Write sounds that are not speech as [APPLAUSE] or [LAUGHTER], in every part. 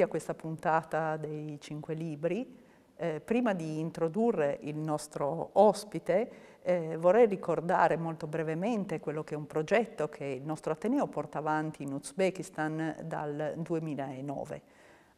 benvenuti a questa puntata dei Cinque Libri. Eh, prima di introdurre il nostro ospite, eh, vorrei ricordare molto brevemente quello che è un progetto che il nostro Ateneo porta avanti in Uzbekistan dal 2009.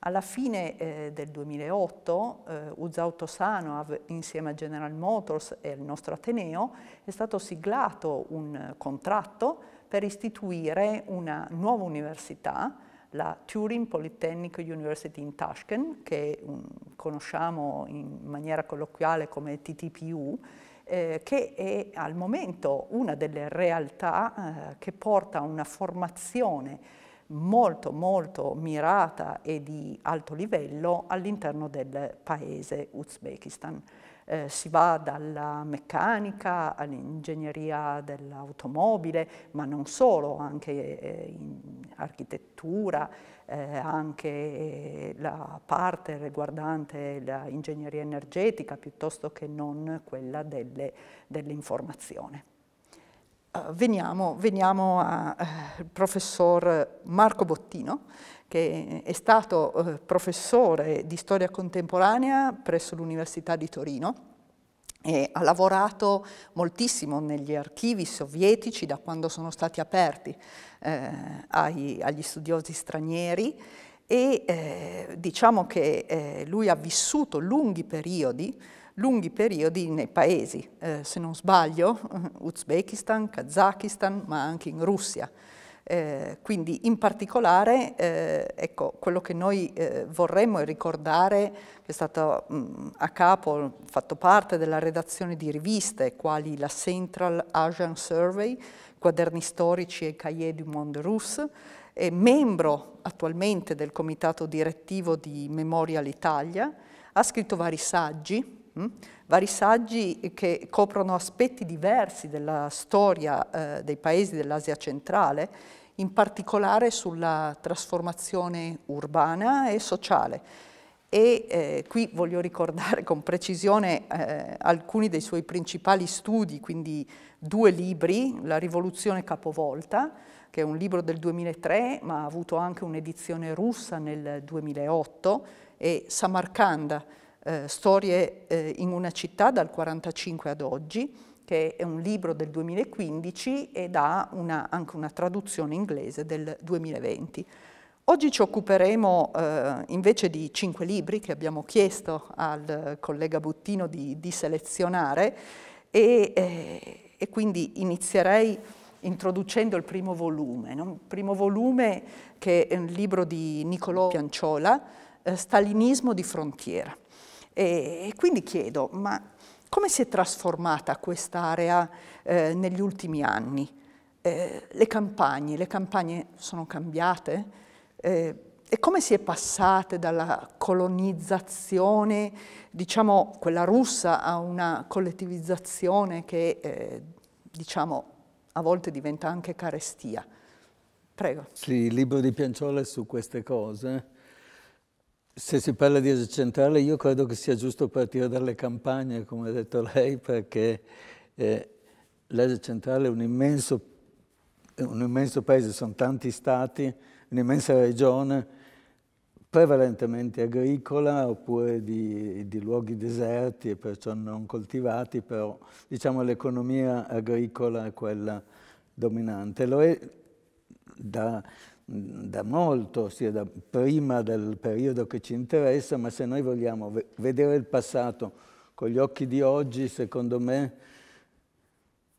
Alla fine eh, del 2008 eh, Uzautosanov insieme a General Motors e al nostro Ateneo è stato siglato un contratto per istituire una nuova università la Turin Polytechnic University in Tashkent, che um, conosciamo in maniera colloquiale come TTPU, eh, che è al momento una delle realtà eh, che porta a una formazione molto molto mirata e di alto livello all'interno del paese Uzbekistan. Eh, si va dalla meccanica all'ingegneria dell'automobile, ma non solo, anche eh, in architettura, eh, anche eh, la parte riguardante l'ingegneria energetica piuttosto che non quella dell'informazione. Eh, veniamo, veniamo al eh, professor Marco Bottino, che è stato eh, professore di storia contemporanea presso l'Università di Torino e ha lavorato moltissimo negli archivi sovietici da quando sono stati aperti eh, ai, agli studiosi stranieri e eh, diciamo che eh, lui ha vissuto lunghi periodi lunghi periodi nei paesi, eh, se non sbaglio, [LAUGHS] Uzbekistan, Kazakistan, ma anche in Russia. Eh, quindi in particolare eh, ecco, quello che noi eh, vorremmo ricordare, è stato mh, mm, a capo, fatto parte della redazione di riviste quali la Central Asian Survey, Quaderni storici e Cahiers du Monde Russe, è membro attualmente del comitato direttivo di Memorial Italia, ha scritto vari saggi, Mm? Vari saggi che coprono aspetti diversi della storia eh, dei paesi dell'Asia centrale, in particolare sulla trasformazione urbana e sociale. E eh, qui voglio ricordare con precisione eh, alcuni dei suoi principali studi, quindi due libri, La rivoluzione capovolta, che è un libro del 2003, ma ha avuto anche un'edizione russa nel 2008, e Samarkanda, eh, Storie eh, in una città dal 1945 ad oggi, che è un libro del 2015 ed ha una, anche una traduzione inglese del 2020. Oggi ci occuperemo eh, invece di cinque libri che abbiamo chiesto al collega Buttino di, di selezionare e, eh, e, quindi inizierei introducendo il primo volume. No? Il primo volume che è un libro di Niccolò Pianciola, eh, Stalinismo di frontiera. E, quindi chiedo, ma come si è trasformata quest'area eh, negli ultimi anni? Eh, le campagne, le campagne sono cambiate? Eh, e come si è passate dalla colonizzazione, diciamo quella russa, a una collettivizzazione che eh, diciamo a volte diventa anche carestia? Prego. Sì, il libro di Pianciola è su queste cose se si parla di Asia centrale io credo che sia giusto partire dalle campagne, come ha detto lei, perché eh, l'Asia centrale è un immenso, un immenso paese, sono tanti stati, un'immensa regione, prevalentemente agricola oppure di, di luoghi deserti e perciò non coltivati, però diciamo l'economia agricola è quella dominante. Lo è da, da molto, sia da prima del periodo che ci interessa, ma se noi vogliamo vedere il passato con gli occhi di oggi, secondo me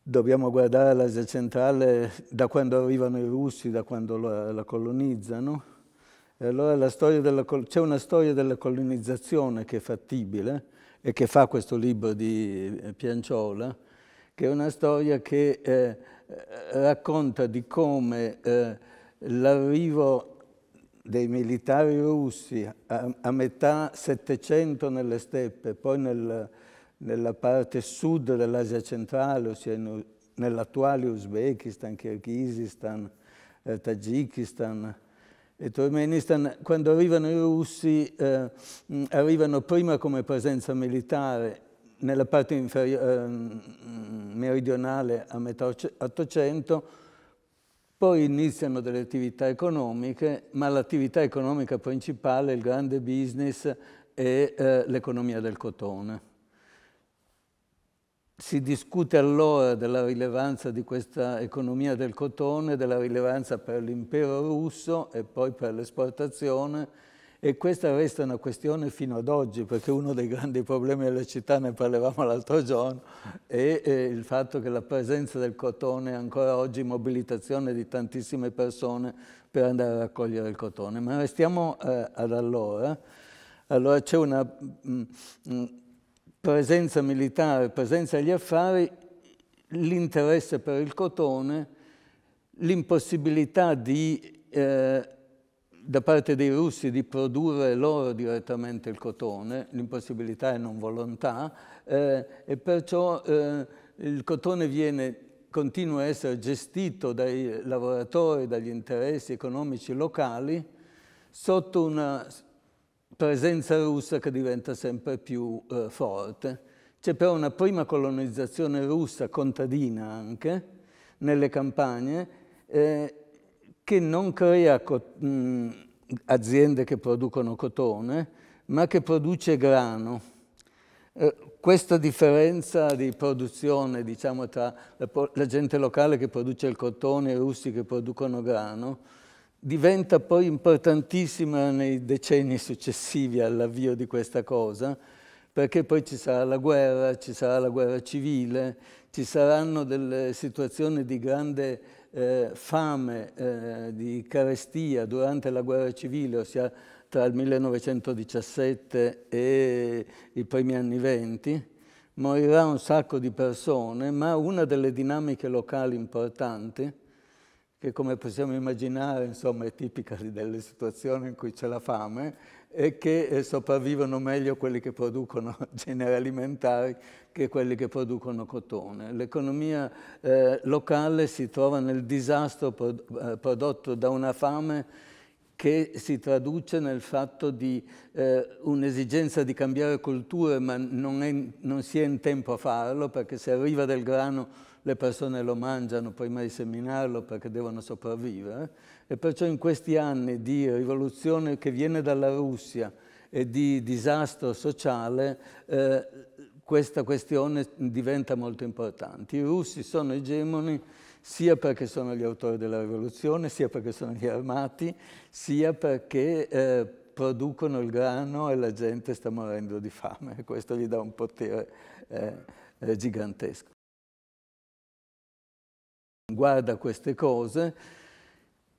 dobbiamo guardare l'Asia centrale da quando arrivano i russi, da quando la, la colonizzano. E allora c'è una storia della colonizzazione che è fattibile e che fa questo libro di eh, Pianciola, che è una storia che eh, eh racconta di come... Eh, l'arrivo dei militari russi a, a metà Settecento nelle steppe, poi nel, nella parte sud dell'Asia centrale, ossia nell'attuale Uzbekistan, Kirghizistan, eh, Tagikistan e Turkmenistan, quando arrivano i russi eh, arrivano prima come presenza militare nella parte eh, meridionale a metà Ottocento, poi iniziano delle attività economiche, ma l'attività economica principale, il grande business, è eh, l'economia del cotone. Si discute allora della rilevanza di questa economia del cotone, della rilevanza per l'impero russo e poi per l'esportazione, e questa resta una questione fino ad oggi, perché uno dei grandi problemi della città, ne parlavamo l'altro giorno, è, eh, il fatto che la presenza del cotone ancora oggi mobilitazione di tantissime persone per andare a raccogliere il cotone. Ma restiamo eh, ad allora. Allora c'è una mh, mm, mm, presenza militare, presenza agli affari, l'interesse per il cotone, l'impossibilità di eh, da parte dei russi di produrre loro direttamente il cotone, l'impossibilità è non volontà, eh, e perciò eh, il cotone viene, continua a essere gestito dai lavoratori, dagli interessi economici locali, sotto una presenza russa che diventa sempre più eh, forte. C'è però una prima colonizzazione russa, contadina anche, nelle campagne, eh, che non crea mm, aziende che producono cotone, ma che produce grano. Eh, questa differenza di produzione diciamo, tra la gente locale che produce il cotone e i russi che producono grano diventa poi importantissima nei decenni successivi all'avvio di questa cosa, perché poi ci sarà la guerra, ci sarà la guerra civile, ci saranno delle situazioni di grande eh, fame, eh, di carestia durante la guerra civile, ossia tra il 1917 e i primi anni 20, morirà un sacco di persone, ma una delle dinamiche locali importanti che come possiamo immaginare insomma, è tipica delle situazioni in cui c'è la fame e che eh, sopravvivono meglio quelli che producono [LAUGHS] generi alimentari che quelli che producono cotone. L'economia eh, locale si trova nel disastro pro eh, prodotto da una fame che si traduce nel fatto di eh, un'esigenza di cambiare culture, ma non, è, non si è in tempo a farlo, perché se arriva del grano le persone lo mangiano prima di seminarlo perché devono sopravvivere eh? e perciò in questi anni di rivoluzione che viene dalla Russia e di disastro sociale eh, questa questione diventa molto importante. I russi sono egemoni sia perché sono gli autori della rivoluzione, sia perché sono gli armati, sia perché eh, producono il grano e la gente sta morendo di fame. [LAUGHS] Questo gli dà un potere eh, gigantesco guarda queste cose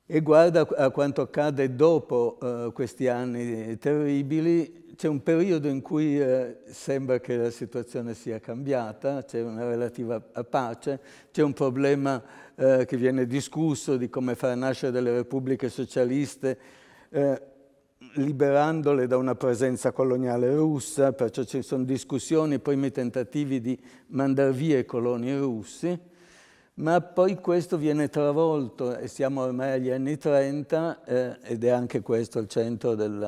e guarda a quanto accade dopo eh, questi anni terribili. C'è un periodo in cui eh, sembra che la situazione sia cambiata, c'è una relativa pace, c'è un problema eh, che viene discusso di come far nascere delle repubbliche socialiste eh, liberandole da una presenza coloniale russa, perciò ci sono discussioni, primi tentativi di mandare via i coloni russi ma poi questo viene travolto e siamo ormai agli anni 30 eh, ed è anche questo il centro del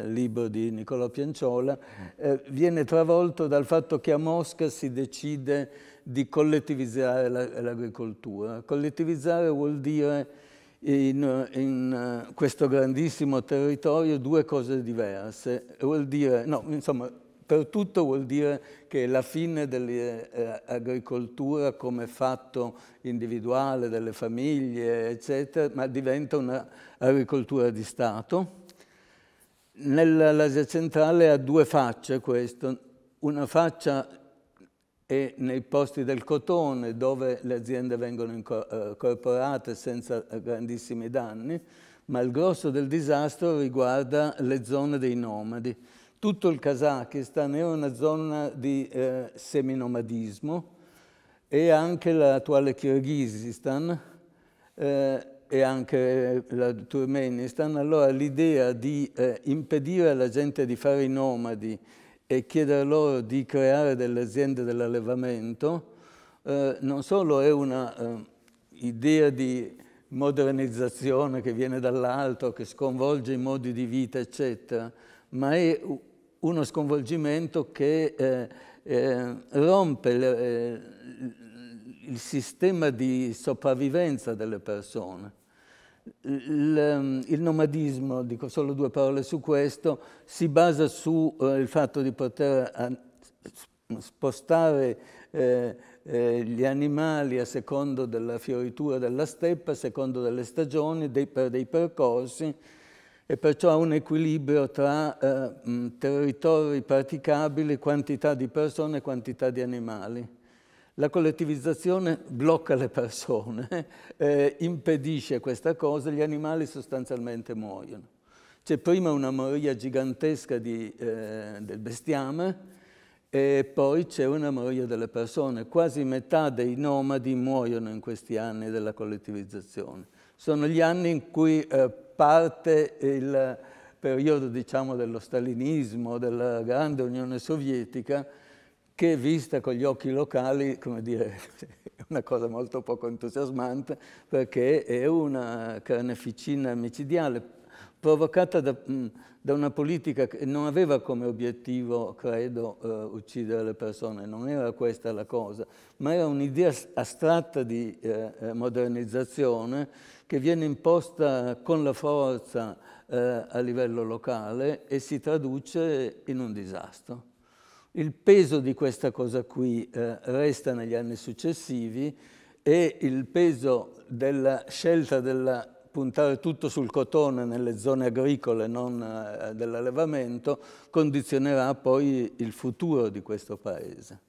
eh, libro di Nicolò Pianciola, eh, viene travolto dal fatto che a Mosca si decide di collettivizzare l'agricoltura. Collettivizzare vuol dire in, in eh, questo grandissimo territorio due cose diverse, vuol dire, no, insomma per tutto vuol dire che la fine dell'agricoltura eh, come fatto individuale delle famiglie, eccetera, ma diventa un'agricoltura di Stato. Nell'Asia centrale ha due facce questo. Una faccia è nei posti del cotone, dove le aziende vengono incorporate eh, senza grandissimi danni, ma il grosso del disastro riguarda le zone dei nomadi tutto il Kazakistan è una zona di eh, seminomadismo e anche l'attuale Kirghizistan eh, e anche eh, la Turkmenistan. Allora l'idea di eh, impedire alla gente di fare i nomadi e chiedere loro di creare delle aziende dell'allevamento eh, non solo è una eh, idea di modernizzazione che viene dall'alto, che sconvolge i modi di vita, eccetera, ma è uno sconvolgimento che eh, eh, rompe le, eh, il sistema di sopravvivenza delle persone. Il, ehm, il nomadismo, dico solo due parole su questo, si basa sul eh, fatto di poter a, spostare eh, eh, gli animali a secondo della fioritura della steppa, a secondo delle stagioni, dei, per dei percorsi, e perciò un equilibrio tra eh, territori praticabili, quantità di persone e quantità di animali. La collettivizzazione blocca le persone, [LAUGHS] eh, impedisce questa cosa, gli animali sostanzialmente muoiono. C'è prima una moria gigantesca di, eh, del bestiame e poi c'è una moria delle persone. Quasi metà dei nomadi muoiono in questi anni della collettivizzazione. Sono gli anni in cui eh, parte il periodo diciamo, dello stalinismo, della grande Unione Sovietica, che vista con gli occhi locali, come dire, [LAUGHS] è una cosa molto poco entusiasmante, perché è una carneficina micidiale, provocata da, mm, da, una politica che non aveva come obiettivo, credo, eh, uccidere le persone, non era questa la cosa, ma era un'idea astratta di eh, eh, modernizzazione che viene imposta con la forza eh, a livello locale e si traduce in un disastro. Il peso di questa cosa qui eh, resta negli anni successivi e il peso della scelta della puntare tutto sul cotone nelle zone agricole, non eh, dell'allevamento, condizionerà poi il futuro di questo paese.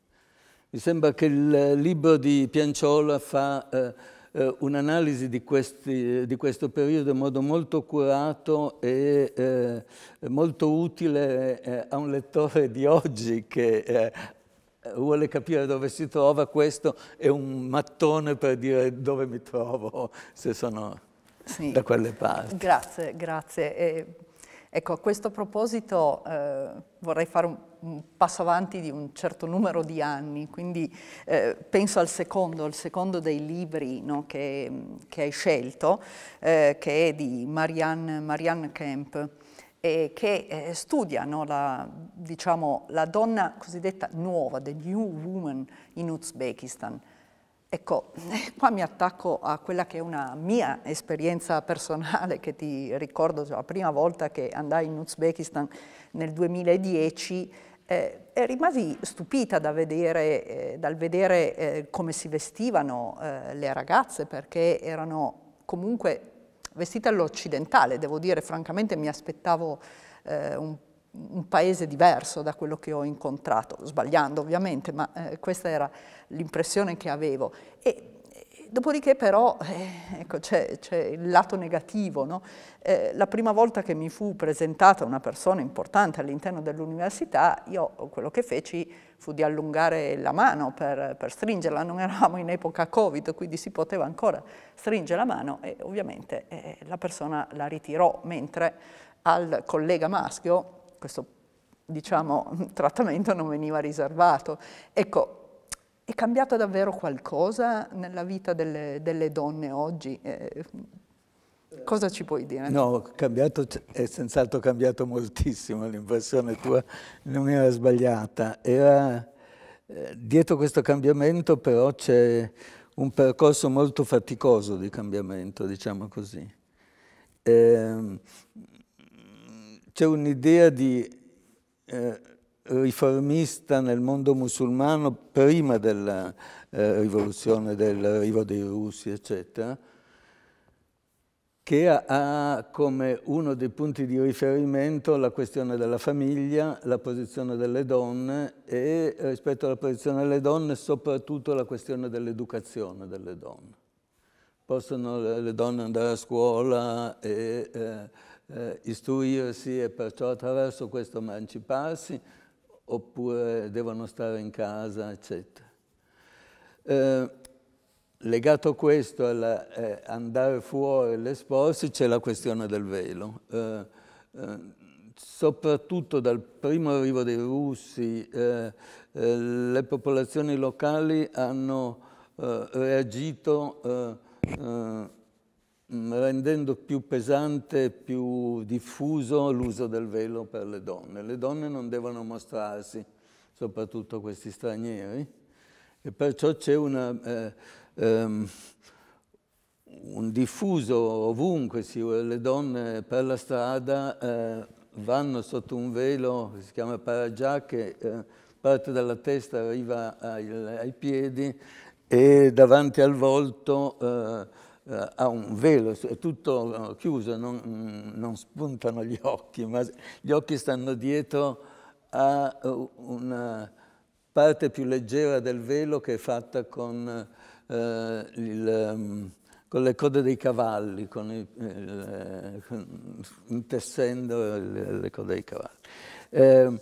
Mi sembra che il libro di Pianciola fa eh, eh un'analisi di, di, questo periodo in modo molto curato e eh, molto utile eh, a un lettore di oggi che eh, vuole capire dove si trova, questo è un mattone per dire dove mi trovo se sono sì. da quelle parti. Grazie, grazie. E, ecco, a questo proposito eh, vorrei fare un, un, passo avanti di un certo numero di anni, quindi eh, penso al secondo, il secondo dei libri no, che, che, hai scelto, eh, che è di Marianne, Marianne Kemp che eh, studiano la, diciamo, la, donna cosiddetta nuova, the new woman in Uzbekistan. Ecco, [LAUGHS] qua mi attacco a quella che è una mia esperienza personale che ti ricordo cioè, la prima volta che andai in Uzbekistan nel 2010 eh, e rimasi stupita da vedere, eh, dal vedere eh, come si vestivano eh, le ragazze perché erano comunque vestite all'occidentale, devo dire francamente mi aspettavo eh, un po' un paese diverso da quello che ho incontrato, sbagliando ovviamente, ma eh, questa era l'impressione che avevo. E, e dopodiché però eh, ecco, c'è, il lato negativo. No? Eh, la prima volta che mi fu presentata una persona importante all'interno dell'università, io quello che feci fu di allungare la mano per, per stringerla, non eravamo in epoca Covid, quindi si poteva ancora stringere la mano e ovviamente eh, la persona la ritirò, mentre al collega maschio questo diciamo, [LAUGHS] trattamento non veniva riservato. Ecco, è cambiato davvero qualcosa nella vita delle, delle donne oggi? Eh, eh cosa ci puoi dire? No, cambiato, è senz'altro cambiato moltissimo, l'impressione tua non era sbagliata. Era, eh, dietro questo cambiamento però c'è un percorso molto faticoso di cambiamento, diciamo così. Eh, c'è un'idea di eh, riformista nel mondo musulmano prima della eh, rivoluzione, dell'arrivo dei russi, eccetera, che ha, come uno dei punti di riferimento la questione della famiglia, la posizione delle donne e rispetto alla posizione delle donne soprattutto la questione dell'educazione delle donne. Possono le donne andare a scuola e... Eh, eh, istruirsi e perciò attraverso questo emanciparsi oppure devono stare in casa, eccetera. Eh, legato a questo, eh, andare fuori e l'esporsi, c'è la questione del velo. Eh, eh, soprattutto dal primo arrivo dei russi, eh, le popolazioni locali hanno reagito Mm, rendendo più pesante, più diffuso l'uso del velo per le donne. Le donne non devono mostrarsi, soprattutto questi stranieri, e perciò c'è eh, um, un diffuso ovunque, si, le donne per la strada eh, vanno sotto un velo, che si chiama paragià, che eh, parte dalla testa, arriva ai, ai, piedi e davanti al volto eh, eh, ha un velo, è tutto eh, chiuso, non, mm, non, spuntano gli occhi, ma gli occhi stanno dietro a eh, una parte più leggera del velo che è fatta con, eh, il, mm, con le code dei cavalli, con il, il, eh, con, intessendo le, le, code dei cavalli. Eh,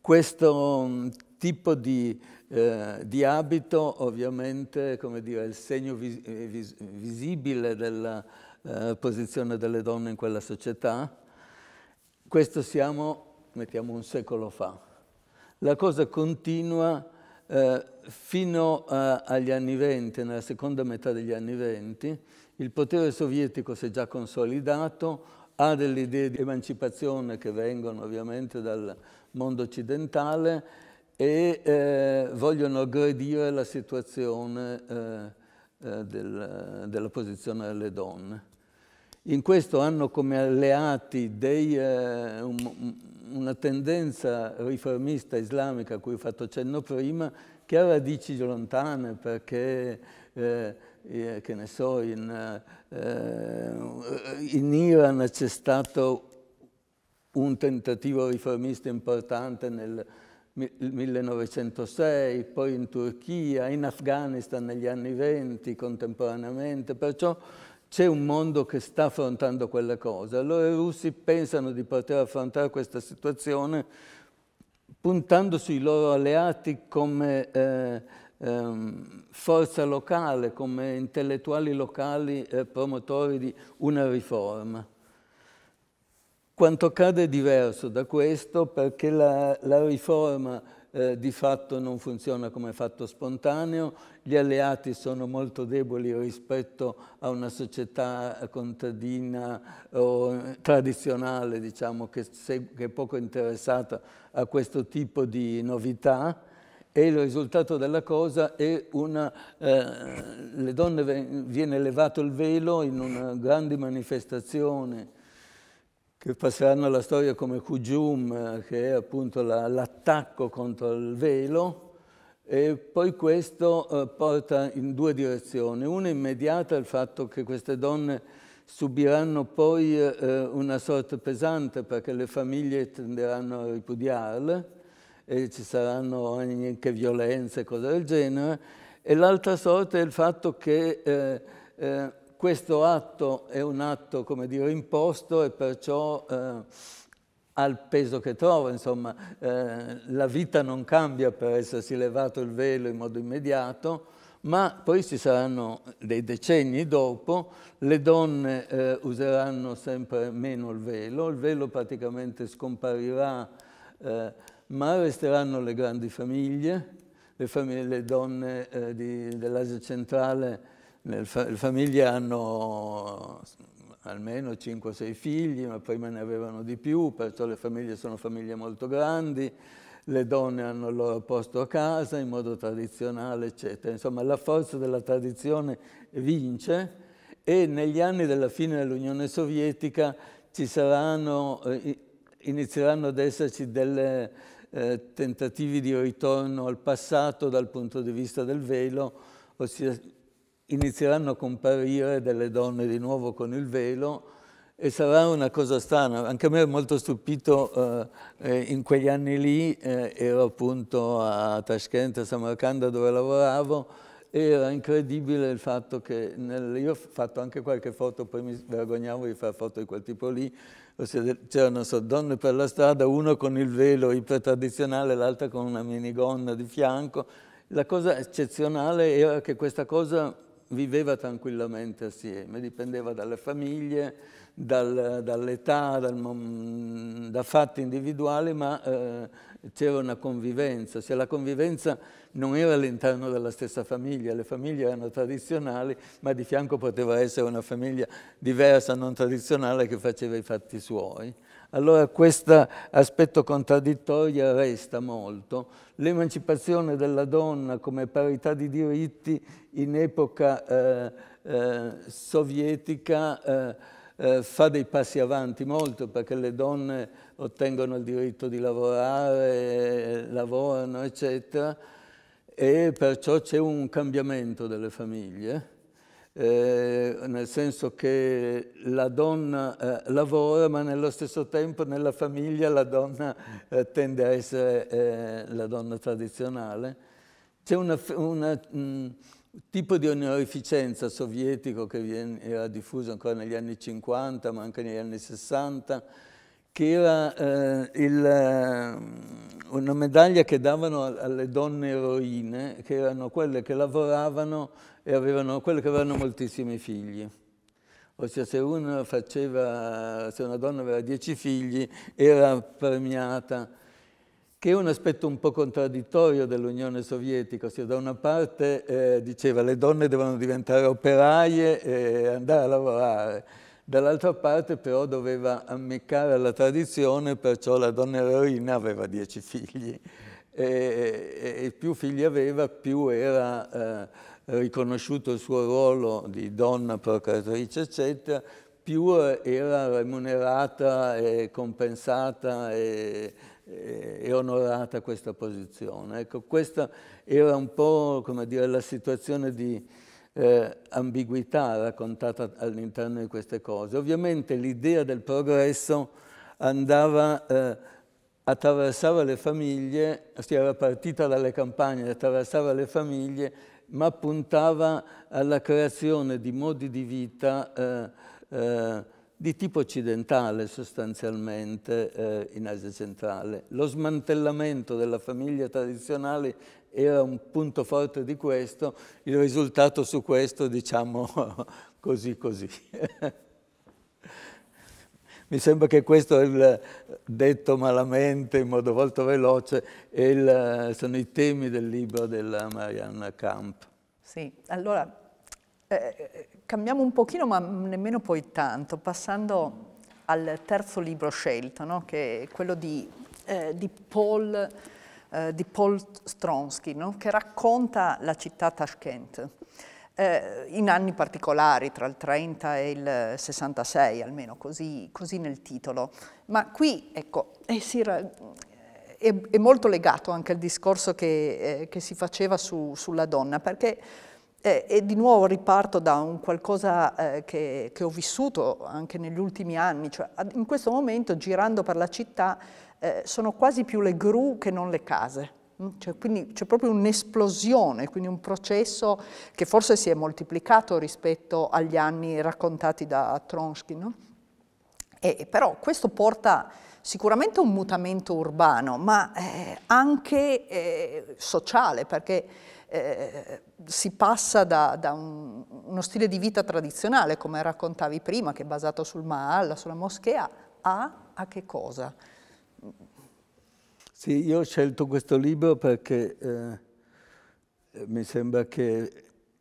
questo mm, tipo di eh, di abito ovviamente come dire, il segno vis eh, vis visibile della eh, posizione delle donne in quella società. Questo siamo, mettiamo, un secolo fa. La cosa continua eh, fino a, eh, agli anni 20, nella seconda metà degli anni 20, il potere sovietico si è già consolidato, ha delle idee di emancipazione che vengono ovviamente dal mondo occidentale e eh, vogliono aggredire la situazione eh, eh, del, della posizione delle donne. In questo hanno come alleati dei, eh, un, una tendenza riformista islamica a cui ho fatto cenno prima, che ha radici lontane perché, eh, eh che ne so, in, eh, in Iran c'è stato un tentativo riformista importante nel 1906, poi in Turchia, in Afghanistan negli anni 20 contemporaneamente, perciò c'è un mondo che sta affrontando quelle cose. Allora i russi pensano di poter affrontare questa situazione puntando sui loro alleati come eh, ehm, forza locale, come intellettuali locali eh, promotori di una riforma. Quanto accade è diverso da questo perché la, la riforma eh, di fatto non funziona come fatto spontaneo, gli alleati sono molto deboli rispetto a una società contadina o tradizionale, diciamo, che, se, che è poco interessata a questo tipo di novità e il risultato della cosa è una... Eh, le donne viene levato il velo in una grande manifestazione che passeranno alla storia come Kujum, eh, che è appunto l'attacco contro il velo, e poi questo eh, porta in due direzioni. Una immediata, è il fatto che queste donne subiranno poi eh, una sorte pesante perché le famiglie tenderanno a ripudiarle e ci saranno anche violenze, e cose del genere, e l'altra sorte è il fatto che eh, eh questo atto è un atto, come dire, imposto e perciò eh, ha il peso che trova, insomma, eh, la vita non cambia per essersi levato il velo in modo immediato, ma poi ci saranno dei decenni dopo, le donne eh, useranno sempre meno il velo, il velo praticamente scomparirà, eh, ma resteranno le grandi famiglie, le, famiglie, le donne eh, dell'Asia centrale fa le famiglie hanno eh, almeno 5-6 figli, ma prima ne avevano di più, perciò le famiglie sono famiglie molto grandi, le donne hanno il loro posto a casa in modo tradizionale, eccetera. Insomma, la forza della tradizione vince e negli anni della fine dell'Unione Sovietica saranno, eh, inizieranno ad esserci dei eh, tentativi di ritorno al passato dal punto di vista del velo, ossia inizieranno a comparire delle donne di nuovo con il velo e sarà una cosa strana. Anche a me è molto stupito, eh, eh in quegli anni lì eh, ero appunto a Tashkent, a Samarkand dove lavoravo, era incredibile il fatto che nel, io ho fatto anche qualche foto, poi mi vergognavo di fare foto di quel tipo lì, c'erano so, donne per la strada, una con il velo ipertradizionale, l'altra con una minigonna di fianco. La cosa eccezionale era che questa cosa viveva tranquillamente assieme, dipendeva dalle famiglie, dal, dall'età, dal, da fatti individuali, ma eh, c'era una convivenza, Se la convivenza non era all'interno della stessa famiglia, le famiglie erano tradizionali, ma di fianco poteva essere una famiglia diversa, non tradizionale, che faceva i fatti suoi. Allora questo aspetto contraddittorio resta molto. L'emancipazione della donna come parità di diritti in epoca eh, eh, sovietica eh, eh, fa dei passi avanti molto perché le donne ottengono il diritto di lavorare, lavorano, eccetera, e perciò c'è un cambiamento delle famiglie eh, nel senso che la donna eh, lavora ma nello stesso tempo nella famiglia la donna eh, tende a essere eh, la donna tradizionale. C'è un tipo di onorificenza sovietico che viene, era diffuso ancora negli anni 50 ma anche negli anni 60 che era eh, il, una medaglia che davano alle donne eroine, che erano quelle che lavoravano e avevano, quello che avevano moltissimi figli. Ossia cioè, se, una, faceva, se una donna aveva dieci figli era premiata, che è un aspetto un po' contraddittorio dell'Unione Sovietica, ossia da una parte eh, diceva le donne devono diventare operaie e andare a lavorare, dall'altra parte però doveva ammiccare alla tradizione, perciò la donna eroina aveva dieci figli e, e più figli aveva più era... Eh, eh, riconosciuto il suo ruolo di donna procreatrice, eccetera, più eh, era remunerata e compensata e, e, e onorata questa posizione. Ecco, questa era un po' come dire, la situazione di eh, ambiguità raccontata all'interno di queste cose. Ovviamente l'idea del progresso andava... Eh, attraversava le famiglie, si era partita dalle campagne, attraversava le famiglie ma puntava alla creazione di modi di vita eh, eh, di tipo occidentale sostanzialmente eh, in Asia centrale. Lo smantellamento della famiglia tradizionale era un punto forte di questo, il risultato su questo diciamo [LAUGHS] così così. [LAUGHS] Mi sembra che questo è il detto malamente, in modo molto veloce, il, sono i temi del libro della Marianne Camp. Sì, allora eh, eh, cambiamo un pochino, ma nemmeno poi tanto, passando al terzo libro scelto, no? che è quello di, eh, di Paul, eh, Paul Stronsky, no? che racconta la città Tashkent eh, in anni particolari, tra il 30 e il 66, almeno così, così nel titolo. Ma qui, ecco, eh, si, è, è, molto legato anche al discorso che, eh, che si faceva su, sulla donna, perché eh, e di nuovo riparto da un qualcosa eh, che, che, ho vissuto anche negli ultimi anni, cioè in questo momento girando per la città eh, sono quasi più le gru che non le case. Mm, cioè, quindi c'è proprio un'esplosione, quindi un processo che forse si è moltiplicato rispetto agli anni raccontati da Tronsky. No? E, però questo porta sicuramente a un mutamento urbano, ma eh, anche eh, sociale, perché eh, si passa da, da un, uno stile di vita tradizionale, come raccontavi prima, che è basato sul Maal, sulla moschea, a, a che cosa? Sì, io ho scelto questo libro perché eh, mi sembra che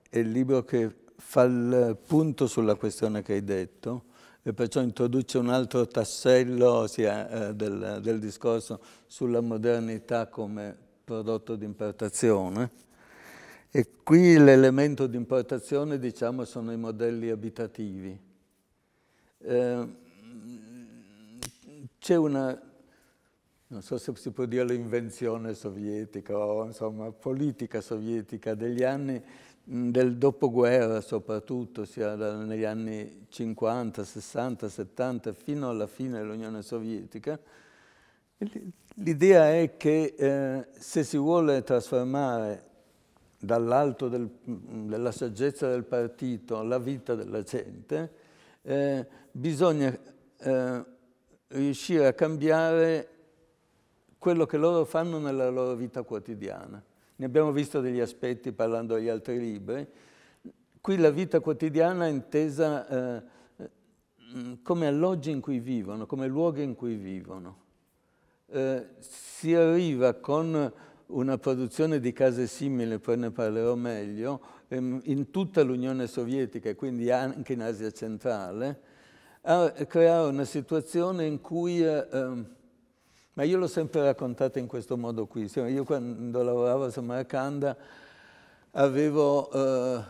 è il libro che fa il punto sulla questione che hai detto e perciò introduce un altro tassello sia, eh, del, del, discorso sulla modernità come prodotto di importazione. E qui l'elemento di importazione, diciamo, sono i modelli abitativi. Eh, c'è una non so se si può dire l'invenzione sovietica o insomma politica sovietica degli anni del dopoguerra soprattutto, sia negli anni 50, 60, 70 fino alla fine dell'Unione Sovietica, l'idea è che eh, se si vuole trasformare dall'alto del, della saggezza del partito la vita della gente, eh, bisogna eh, riuscire a cambiare quello che loro fanno nella loro vita quotidiana. Ne abbiamo visto degli aspetti parlando agli altri libri. Qui la vita quotidiana è intesa eh, mm, come alloggi in cui vivono, come luoghi in cui vivono. Eh, si arriva con una produzione di case simili, poi ne parlerò meglio, ehm, in tutta l'Unione Sovietica e quindi anche in Asia centrale, a creare una situazione in cui eh, ehm, ma io l'ho sempre raccontata in questo modo qui. Io quando lavoravo a Samarcanda avevo eh,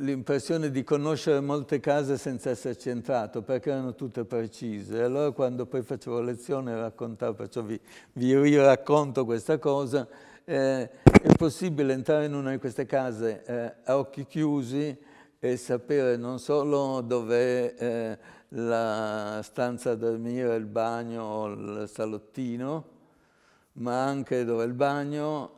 l'impressione di conoscere molte case senza esserci entrato, perché erano tutte precise. Allora quando poi facevo lezione raccontavo, perciò vi, vi riracconto questa cosa, eh, è possibile entrare in una di queste case eh, a occhi chiusi, e sapere non solo dov'è eh, la stanza da dormire, il bagno o il salottino, ma anche dove è il bagno,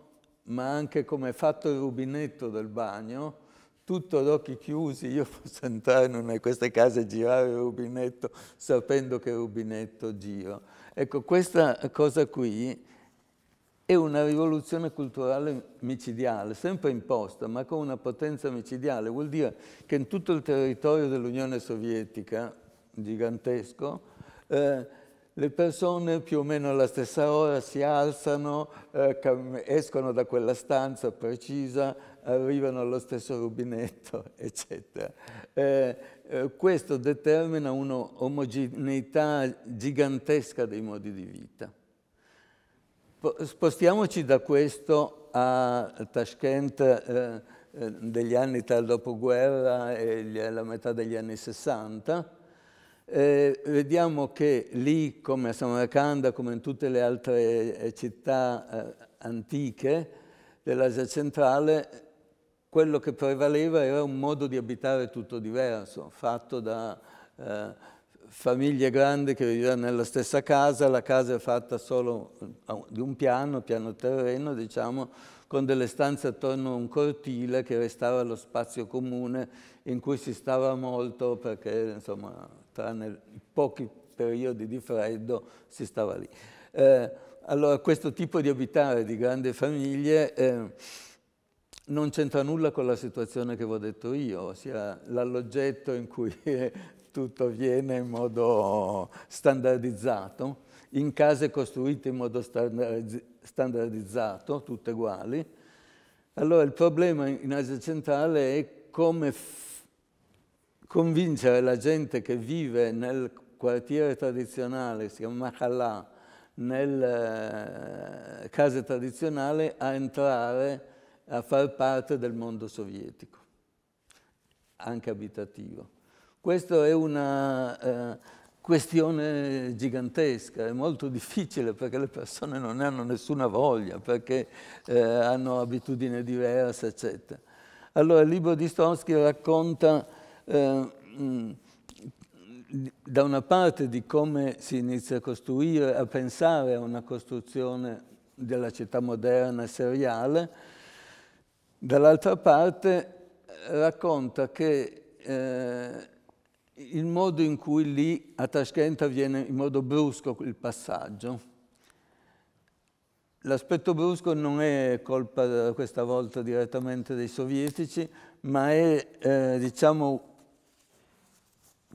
ma anche come è fatto il rubinetto del bagno, tutto ad occhi chiusi, io [LAUGHS] posso entrare in una di queste case e girare il rubinetto sapendo che il rubinetto giro. Ecco, questa cosa qui è una rivoluzione culturale micidiale, sempre imposta, ma con una potenza micidiale. Vuol dire che in tutto il territorio dell'Unione Sovietica, gigantesco, eh, le persone più o meno alla stessa ora si alzano, eh, escono da quella stanza precisa, arrivano allo stesso rubinetto, [LAUGHS] eccetera. Eh, eh, questo determina un'omogeneità gigantesca dei modi di vita. Spostiamoci da questo a Tashkent eh, eh, degli anni tra il dopoguerra e la metà degli anni 60. Eh, vediamo che lì, come a Samarkand, come in tutte le altre eh, città eh, antiche dell'Asia centrale, quello che prevaleva era un modo di abitare tutto diverso, fatto da eh, famiglie grandi che vivevano nella stessa casa, la casa è fatta solo di un piano, piano terreno, diciamo, con delle stanze attorno a un cortile che restava lo spazio comune in cui si stava molto perché, insomma, tranne i pochi periodi di freddo si stava lì. Eh, allora, questo tipo di abitare di grandi famiglie eh, non c'entra nulla con la situazione che vi ho detto io, ossia l'alloggetto in cui tutto avviene in modo standardizzato, in case costruite in modo standardizzato, tutte uguali. Allora il problema in Asia centrale è come convincere la gente che vive nel quartiere tradizionale, si chiama Mahalà, nelle eh, case tradizionali a entrare a far parte del mondo sovietico, anche abitativo. Questa è una eh, questione gigantesca, è molto difficile perché le persone non ne hanno nessuna voglia, perché eh, hanno abitudini diverse, eccetera. Allora il libro di Stonsky racconta eh, da una parte di come si inizia a costruire, a pensare a una costruzione della città moderna e seriale, dall'altra parte racconta che eh, il modo in cui lì a Tashkent avviene in modo brusco il passaggio. L'aspetto brusco non è colpa questa volta direttamente dei sovietici, ma è eh, diciamo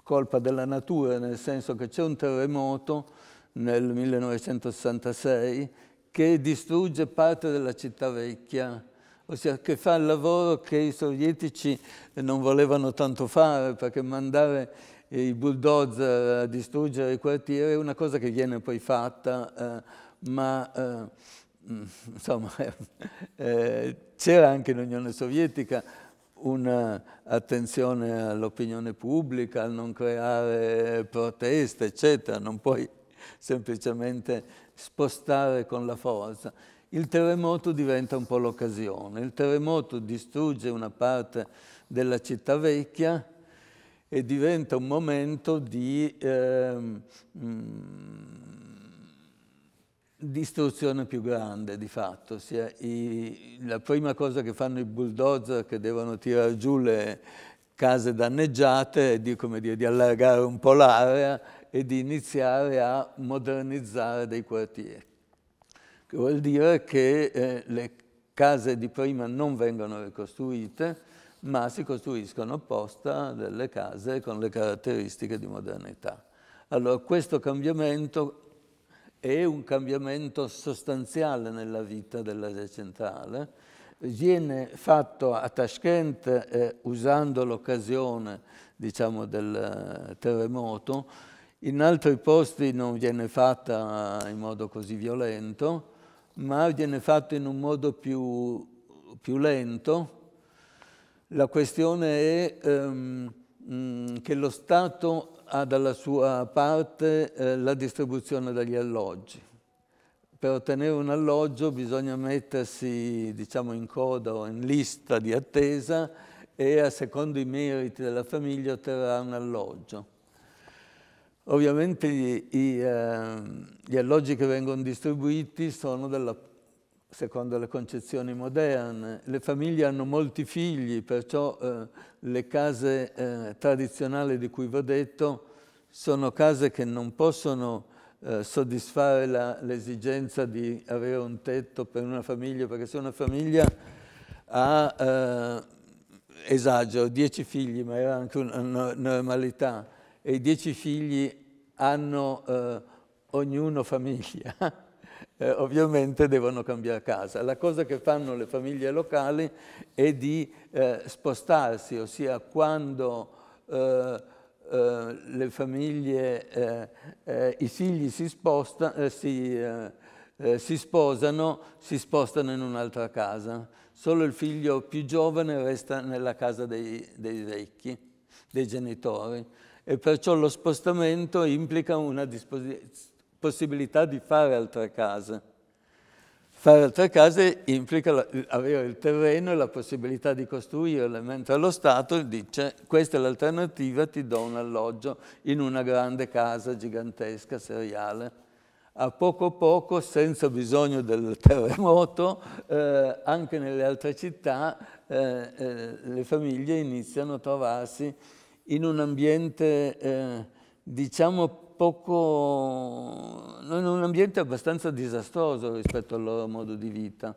colpa della natura, nel senso che c'è un terremoto nel 1966 che distrugge parte della città vecchia ossia che fa il lavoro che i sovietici non volevano tanto fare, perché mandare i bulldozer a distruggere i quartieri è una cosa che viene poi fatta, eh, ma eh, mm, insomma [LAUGHS] eh, c'era anche in Unione Sovietica un'attenzione all'opinione pubblica, al non creare proteste, eccetera, non puoi semplicemente spostare con la forza il terremoto diventa un po' l'occasione. Il terremoto distrugge una parte della città vecchia e diventa un momento di eh, distruzione più grande di fatto. I, la prima cosa che fanno i bulldozer che devono tirare giù le case danneggiate è di, dire, di allargare un po' l'area e di iniziare a modernizzare dei quartieri che vuol dire che eh, le case di prima non vengono ricostruite, ma si costruiscono apposta delle case con le caratteristiche di modernità. Allora questo cambiamento è un cambiamento sostanziale nella vita dell'Asia centrale, viene fatto a Tashkent eh, usando l'occasione diciamo, del eh, terremoto, in altri posti non viene fatta in modo così violento, ma viene fatto in un modo più, più lento. La questione è ehm, mm, che lo Stato ha dalla sua parte eh, la distribuzione degli alloggi. Per ottenere un alloggio bisogna mettersi diciamo, in coda o in lista di attesa e a secondo i meriti della famiglia otterrà un alloggio. Ovviamente gli, gli, eh, gli alloggi che vengono distribuiti sono della, secondo le concezioni moderne. Le famiglie hanno molti figli, perciò eh, le case eh, tradizionali di cui vi ho detto sono case che non possono eh, soddisfare l'esigenza di avere un tetto per una famiglia, perché se una famiglia ha, eh, esagero, 10 figli, ma era anche una normalità, e i dieci figli hanno eh, ognuno famiglia, [LAUGHS] eh, ovviamente devono cambiare casa. La cosa che fanno le famiglie locali è di eh, spostarsi, ossia quando eh, eh, le famiglie, eh, i figli si, sposta, si, si sposano, si spostano in un'altra casa. Solo il figlio più giovane resta nella casa dei, dei ricchi, dei genitori e perciò lo spostamento implica una possibilità di fare altre case. Fare altre case implica avere il terreno e la possibilità di costruirle, mentre lo Stato dice questa è l'alternativa, ti do un alloggio in una grande casa gigantesca, seriale a poco a poco, senza bisogno del terremoto, eh, anche nelle altre città eh, eh, le famiglie iniziano a trovarsi in un ambiente, eh, diciamo, poco... in un ambiente abbastanza disastroso rispetto al loro modo di vita.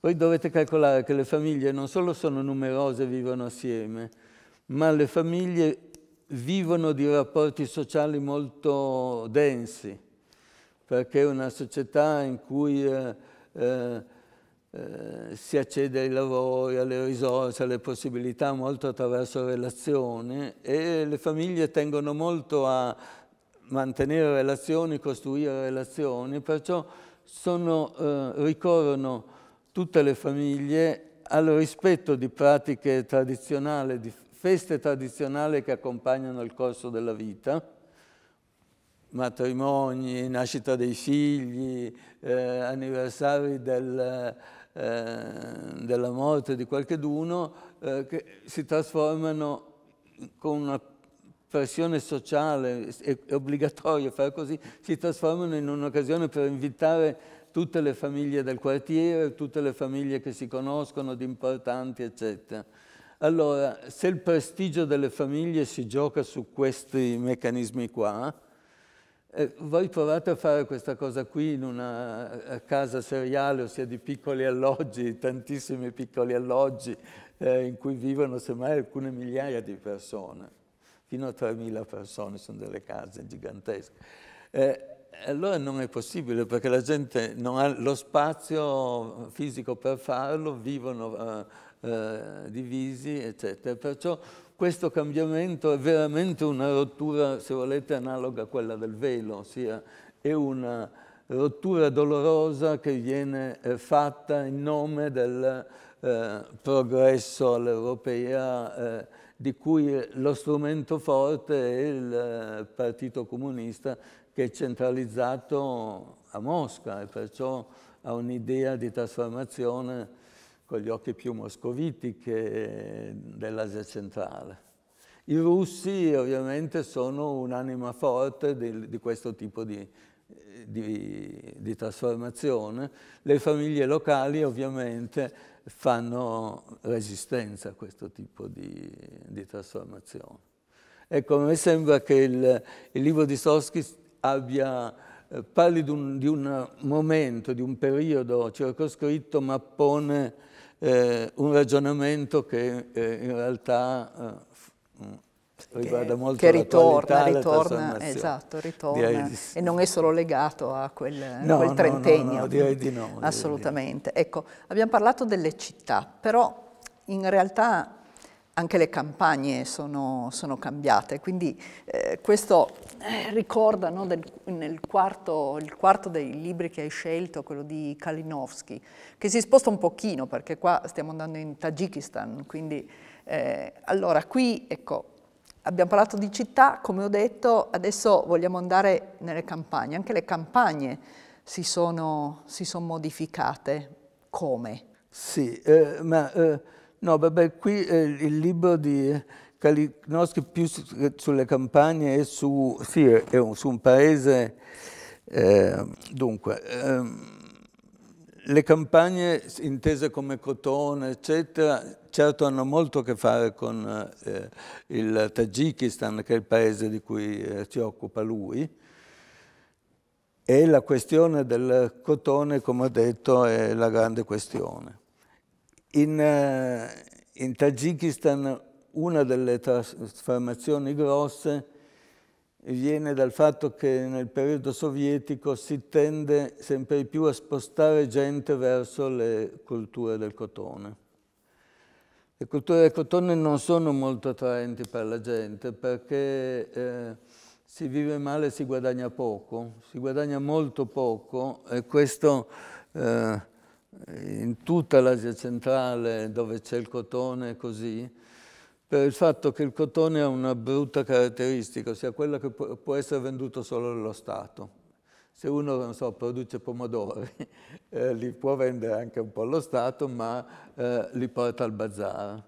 Voi dovete calcolare che le famiglie non solo sono numerose e vivono assieme, ma le famiglie vivono di rapporti sociali molto densi, perché è una società in cui eh, eh, eh, si accede ai lavori, alle risorse, alle possibilità molto attraverso relazioni e le famiglie tengono molto a mantenere relazioni, costruire relazioni, perciò sono, eh, ricorrono tutte le famiglie al rispetto di pratiche tradizionali, di feste tradizionali che accompagnano il corso della vita, matrimoni, nascita dei figli, eh, anniversari del eh, della morte di qualcheduno eh, che si trasformano con una pressione sociale, è, è obbligatorio fare così, si trasformano in un'occasione per invitare tutte le famiglie del quartiere, tutte le famiglie che si conoscono, di importanti, eccetera. Allora, se il prestigio delle famiglie si gioca su questi meccanismi qua, eh, voi provate a fare questa cosa qui in una eh, casa seriale, ossia di piccoli alloggi, tantissimi piccoli alloggi, eh, in cui vivono semmai alcune migliaia di persone, fino a 3.000 persone, sono delle case gigantesche. Eh, allora non è possibile perché la gente non ha lo spazio fisico per farlo, vivono eh, eh, divisi, eccetera. Perciò questo cambiamento è veramente una rottura, se volete, analoga a quella del velo, ossia è una rottura dolorosa che viene eh, fatta in nome del eh, progresso all'europea eh, di cui lo strumento forte è il eh, Partito Comunista che è centralizzato a Mosca e perciò ha un'idea di trasformazione con gli occhi più moscoviti che dell'Asia centrale. I russi ovviamente sono un'anima forte di, di questo tipo di, di, di, trasformazione. Le famiglie locali ovviamente fanno resistenza a questo tipo di, di trasformazione. Ecco, a me sembra che il, il libro di Sorsky abbia eh, parli un, di un momento, di un periodo circoscritto, ma pone eh, un ragionamento che eh, in realtà eh, riguarda che, molto che ritorna, ritorna, esatto, ritorna di... e non è solo legato a quel, no, quel trentennio. No, no, direi di no. Assolutamente. Di ecco, abbiamo parlato delle città, però in realtà anche le campagne sono, sono cambiate, quindi eh, questo eh, ricorda no, del, nel quarto, il quarto dei libri che hai scelto, quello di Kalinowski, che si sposta un pochino perché qua stiamo andando in Tagikistan, quindi eh, allora qui ecco, abbiamo parlato di città, come ho detto, adesso vogliamo andare nelle campagne, anche le campagne si sono, si sono modificate, come? Sì, eh, ma eh, No, vabbè, qui eh, il libro di Kalinowski più su, eh, sulle campagne e su, sì, è un, su un paese... Eh, dunque, ehm, le campagne intese come cotone, eccetera, certo hanno molto a che fare con eh, il Tagikistan, che è il paese di cui eh, si occupa lui, e la questione del cotone, come ho detto, è la grande questione. In, eh, in Tagikistan una delle trasformazioni grosse viene dal fatto che nel periodo sovietico si tende sempre di più a spostare gente verso le culture del cotone. Le culture del cotone non sono molto attraenti per la gente perché eh, si vive male e si guadagna poco, si guadagna molto poco e questo eh, in tutta l'Asia centrale dove c'è il cotone così, per il fatto che il cotone ha una brutta caratteristica, ossia quella che può essere venduto solo allo Stato. Se uno, non so, produce pomodori, [LAUGHS] eh, li può vendere anche un po' allo Stato, ma eh, li porta al bazar.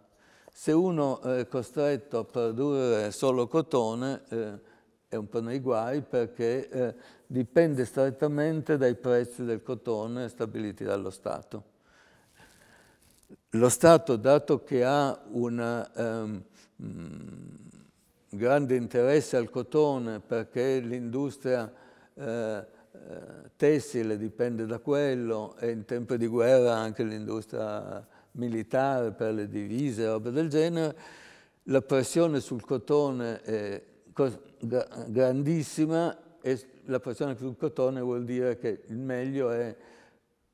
Se uno è costretto a produrre solo cotone, eh, è un po' nei guai perché eh, dipende strettamente dai prezzi del cotone stabiliti dallo Stato. Lo Stato, dato che ha un ehm, mm, grande interesse al cotone perché l'industria eh, eh, tessile dipende da quello e in tempo di guerra anche l'industria militare per le divise e roba del genere, la pressione sul cotone è grandissima e la pressione sul cotone vuol dire che il meglio è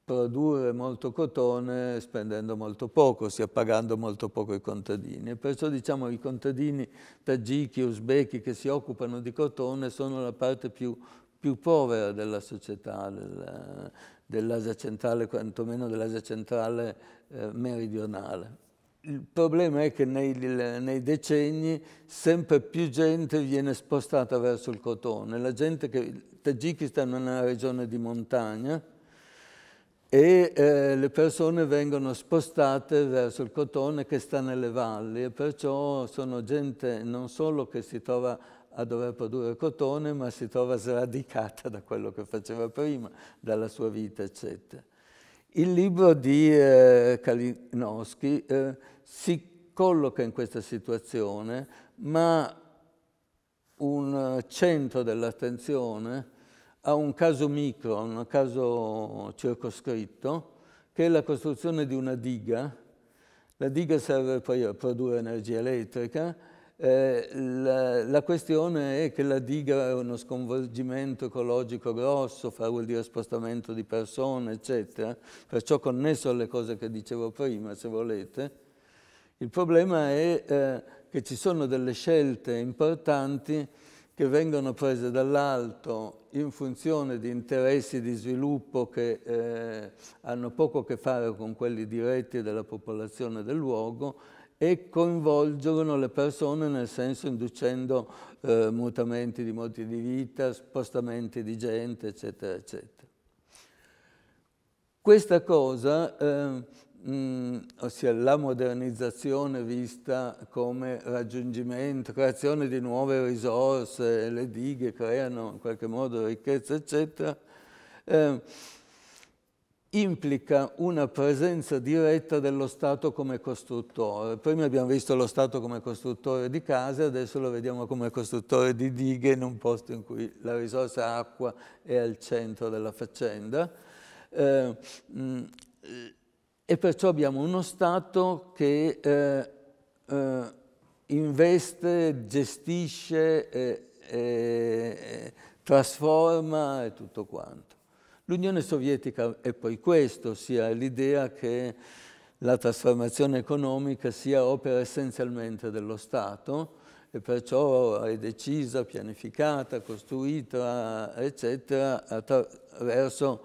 produrre molto cotone spendendo molto poco, sia pagando molto poco i contadini. E perciò diciamo i contadini tagichi, uzbeki che si occupano di cotone sono la parte più, più povera della società, dell'Asia centrale, quantomeno dell'Asia centrale eh, meridionale. Il problema è che nei, nei, decenni sempre più gente viene spostata verso il cotone. La gente che, Tagikistan è una regione di montagna e eh, le persone vengono spostate verso il cotone che sta nelle valli e perciò sono gente non solo che si trova a dover produrre cotone ma si trova sradicata da quello che faceva prima, dalla sua vita eccetera. Il libro di eh, Kalinowski eh, si colloca in questa situazione, ma un centro dell'attenzione a un caso micro, un caso circoscritto, che è la costruzione di una diga. La diga serve poi a produrre energia elettrica. Eh, la, la, questione è che la diga è uno sconvolgimento ecologico grosso, fa vuol dire spostamento di persone, eccetera, perciò connesso alle cose che dicevo prima, se volete. Il problema è eh, che ci sono delle scelte importanti che vengono prese dall'alto in funzione di interessi di sviluppo che eh, hanno poco a che fare con quelli diretti della popolazione del luogo e coinvolgono le persone nel senso inducendo eh, mutamenti di modi di vita, spostamenti di gente, eccetera, eccetera. Questa cosa eh, mh, mm, ossia la modernizzazione vista come raggiungimento, creazione di nuove risorse, le dighe creano in qualche modo ricchezza, eccetera, eh, implica una presenza diretta dello Stato come costruttore. Prima abbiamo visto lo Stato come costruttore di case, adesso lo vediamo come costruttore di dighe in un posto in cui la risorsa acqua è al centro della faccenda. Eh, mh, mm, e perciò abbiamo uno Stato che eh, eh, investe, gestisce, eh, eh, trasforma e tutto quanto. L'Unione Sovietica è poi questo, ossia l'idea che la trasformazione economica sia opera essenzialmente dello Stato e perciò è decisa, pianificata, costruita, eccetera, attraverso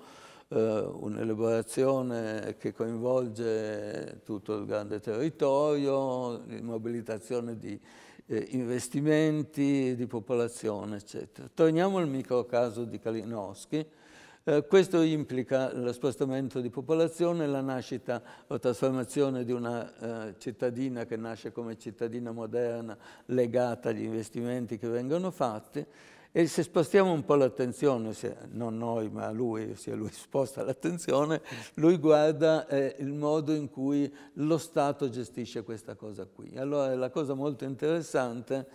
eh, un'elaborazione che coinvolge tutto il grande territorio, mobilitazione di eh, investimenti, di popolazione, eccetera. Torniamo al micro caso di Kalinowski. Eh, questo implica lo spostamento di popolazione, la nascita o trasformazione di una eh, cittadina che nasce come cittadina moderna legata agli investimenti che vengono fatti, e se spostiamo un po' l'attenzione, non noi ma lui, se lui [LAUGHS] sposta l'attenzione, lui guarda eh, il modo in cui lo Stato gestisce questa cosa qui. Allora la cosa molto interessante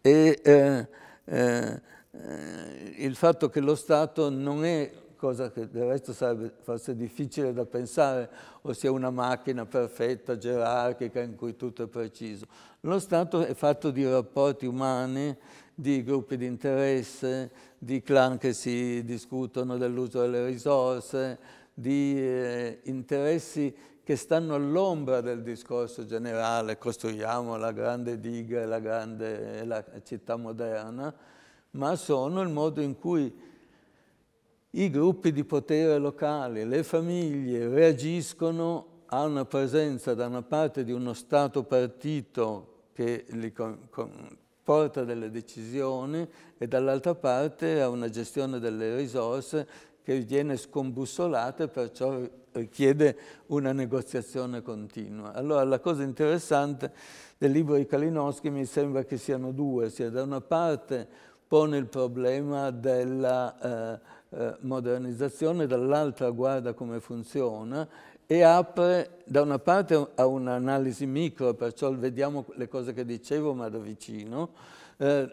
è eh, eh, il fatto che lo Stato non è cosa che del resto sarebbe forse difficile da pensare, ossia una macchina perfetta, gerarchica, in cui tutto è preciso. Lo Stato è fatto di rapporti umani di gruppi di interesse, di clan che si discutono dell'uso delle risorse, di eh, interessi che stanno all'ombra del discorso generale, costruiamo la grande diga e la grande la città moderna, ma sono il modo in cui i gruppi di potere locali, le famiglie reagiscono a una presenza da una parte di uno Stato partito che li porta delle decisioni e dall'altra parte ha una gestione delle risorse che viene scombussolata e perciò richiede una negoziazione continua. Allora la cosa interessante del libro di Kalinowski mi sembra che siano due, sia da una parte pone il problema della eh, eh modernizzazione, dall'altra guarda come funziona e apre da una parte a un'analisi micro, perciò vediamo le cose che dicevo ma da vicino, eh,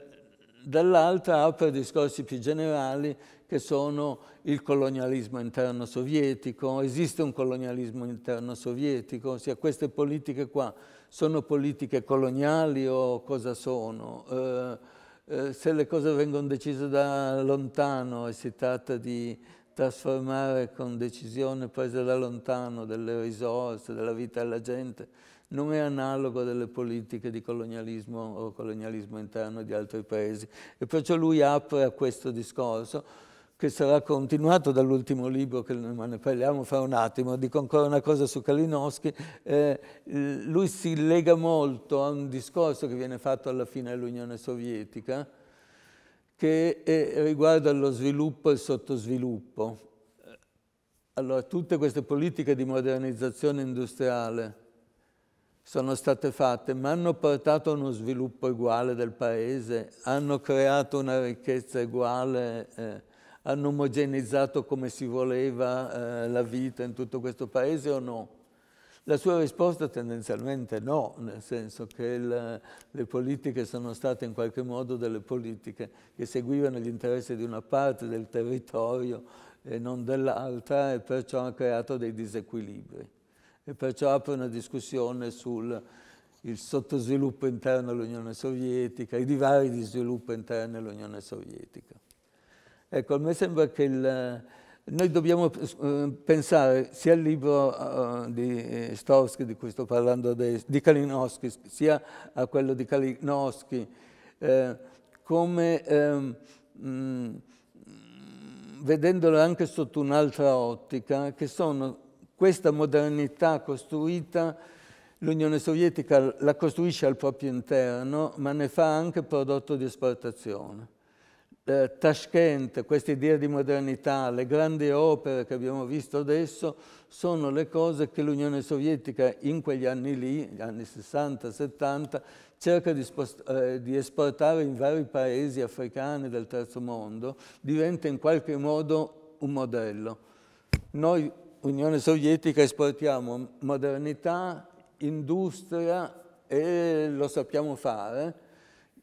dall'altra apre discorsi più generali che sono il colonialismo interno sovietico, esiste un colonialismo interno sovietico, ossia queste politiche qua sono politiche coloniali o cosa sono? Eh, eh, se le cose vengono decise da lontano e si tratta di trasformare con decisione prese da lontano delle risorse, della vita della gente, non è analogo delle politiche di colonialismo o colonialismo interno di altri paesi. E perciò lui apre a questo discorso che sarà continuato dall'ultimo libro, che, ma ne parliamo fra un attimo, dico ancora una cosa su Kalinowski, eh, lui si lega molto a un discorso che viene fatto alla fine dell'Unione Sovietica, che eh, riguarda lo sviluppo e il sottosviluppo. Allora, tutte queste politiche di modernizzazione industriale sono state fatte, ma hanno portato a uno sviluppo uguale del paese, hanno creato una ricchezza uguale, eh, hanno omogenizzato come si voleva eh, la vita in tutto questo paese o no? La sua risposta tendenzialmente no, nel senso che il, le politiche sono state in qualche modo delle politiche che seguivano gli interessi di una parte del territorio e non dell'altra e perciò ha creato dei disequilibri. E perciò apre una discussione sul sottosviluppo interno all'Unione Sovietica, i divari di sviluppo interno all'Unione Sovietica. Ecco, a me sembra che il, noi dobbiamo eh, eh, pensare sia al libro eh, di Storsky, di cui sto parlando adesso, di Kalinowski, sia a quello di Kalinowski, eh, come mh, ehm, mm, vedendolo anche sotto un'altra ottica, che sono questa modernità costruita l'Unione Sovietica la costruisce al proprio interno, ma ne fa anche prodotto di esportazione eh, Tashkent, questa idea di modernità, le grandi opere che abbiamo visto adesso, sono le cose che l'Unione Sovietica in quegli anni lì, gli anni 60-70, cerca di, eh, di, esportare in vari paesi africani del terzo mondo, diventa in qualche modo un modello. Noi, Unione Sovietica, esportiamo modernità, industria e lo sappiamo fare,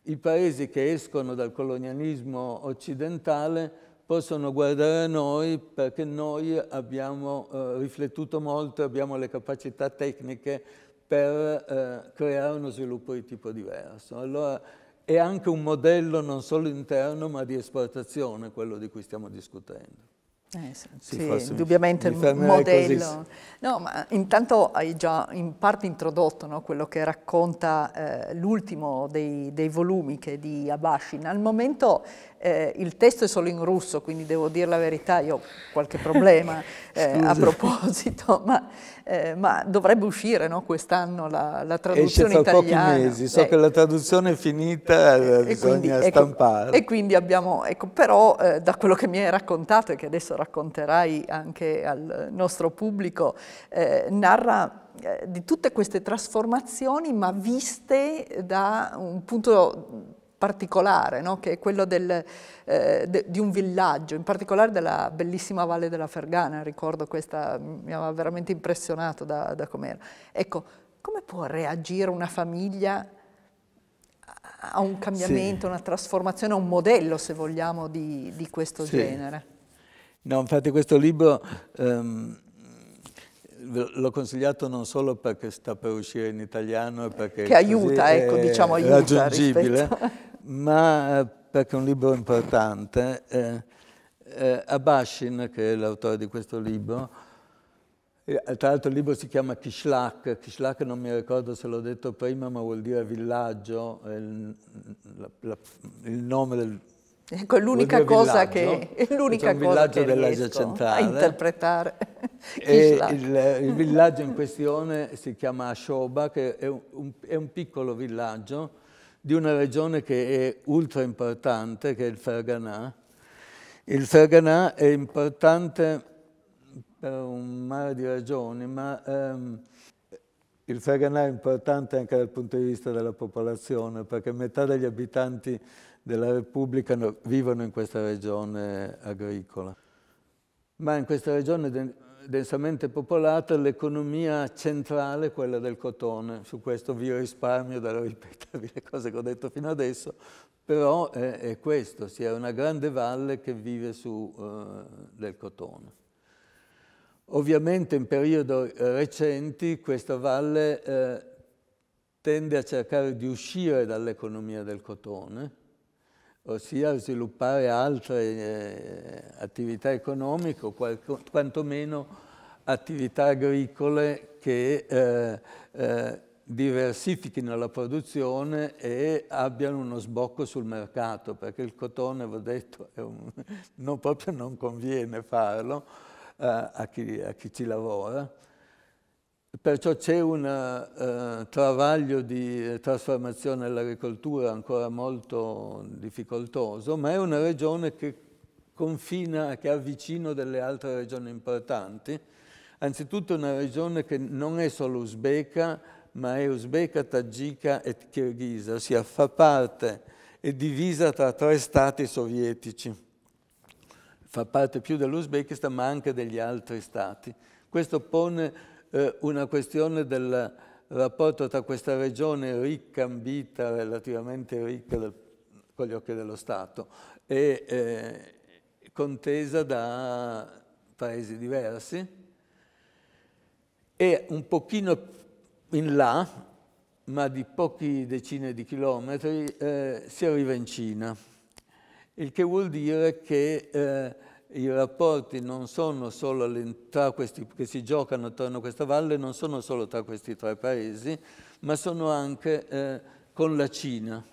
i paesi che escono dal colonialismo occidentale possono guardare a noi perché noi abbiamo eh, riflettuto molto, abbiamo le capacità tecniche per eh, creare uno sviluppo di tipo diverso. Allora è anche un modello non solo interno ma di esportazione quello di cui stiamo discutendo. Eh, sì, sì, indubbiamente il modello. Così. No, ma intanto hai già in parte introdotto no, quello che racconta eh, l'ultimo dei, dei, volumi che è di Abashin. Al momento eh, il testo è solo in russo, quindi devo dire la verità, io ho qualche problema [LAUGHS] eh, a proposito, [LAUGHS] ma, eh, ma dovrebbe uscire no, quest'anno la, la, traduzione Esce italiana. Esce fra pochi mesi, so eh. che la traduzione è finita, eh, eh, bisogna quindi, ecco, stampare. Ecco, e quindi abbiamo, ecco, però da quello che mi hai raccontato e che adesso racconterai anche al nostro pubblico, narra di tutte queste trasformazioni ma viste da un punto particolare, no? che è quello del, eh, de, di un villaggio, in particolare della bellissima Valle della Fergana, ricordo questa, mi aveva veramente impressionato da, da com'era. Ecco, come può reagire una famiglia a un cambiamento, sì. una trasformazione, a un modello, se vogliamo, di, di questo sì. genere? No, infatti questo libro... Um l'ho consigliato non solo perché sta per uscire in italiano perché che aiuta, ecco, diciamo, aiuta raggiungibile, rispetto ma eh, perché è un libro importante, eh, eh, Abashin, che è l'autore di questo libro, eh, tra l'altro il libro si chiama Kishlak, Kishlak non mi ricordo se l'ho detto prima, ma vuol dire villaggio, il, la, la, il nome del... Ecco, [LAUGHS] è l'unica cosa villaggio, che... L'unica cioè cosa che dell'Asia centrale. a interpretare [LAUGHS] il, il, villaggio in questione si chiama Ashoba, che è un, è un piccolo villaggio di una regione che è ultra importante, che è il Ferganà. Il Ferganà è importante per un mare di ragioni, ma ehm, il Ferganà è importante anche dal punto di vista della popolazione, perché metà degli abitanti della Repubblica vivono in questa regione agricola. Ma in questa regione densamente popolata, l'economia centrale è quella del cotone. Su questo vi risparmio dal ripetervi le cose che ho detto fino adesso, però è, è questo, è una grande valle che vive su, eh, del cotone. Ovviamente in periodi eh, recenti questa valle eh, tende a cercare di uscire dall'economia del cotone, ossia sviluppare altre eh, attività economiche o qualco, quantomeno attività agricole che eh, eh, diversifichino la produzione e abbiano uno sbocco sul mercato, perché il cotone, ho detto, un, [LAUGHS] non proprio non conviene farlo eh, a chi, a chi ci lavora. Perciò c'è un eh, travaglio di eh, trasformazione dell'agricoltura ancora molto difficoltoso, ma è una regione che confina, che ha vicino delle altre regioni importanti. Anzitutto è una regione che non è solo usbeca, ma è usbeca, tagika e kirghisa, ossia fa parte, e divisa tra tre stati sovietici. Fa parte più dell'Uzbekistan, ma anche degli altri stati. Questo pone eh, una questione del rapporto tra questa regione ricca, ambita, relativamente ricca del, con gli occhi dello Stato e eh, contesa da paesi diversi e un pochino in là, ma di poche decine di chilometri, eh, si arriva in Cina, il che vuol dire che eh, i rapporti non sono solo tra questi, che si giocano attorno a questa valle, non sono solo tra questi tre paesi, ma sono anche eh, con la Cina.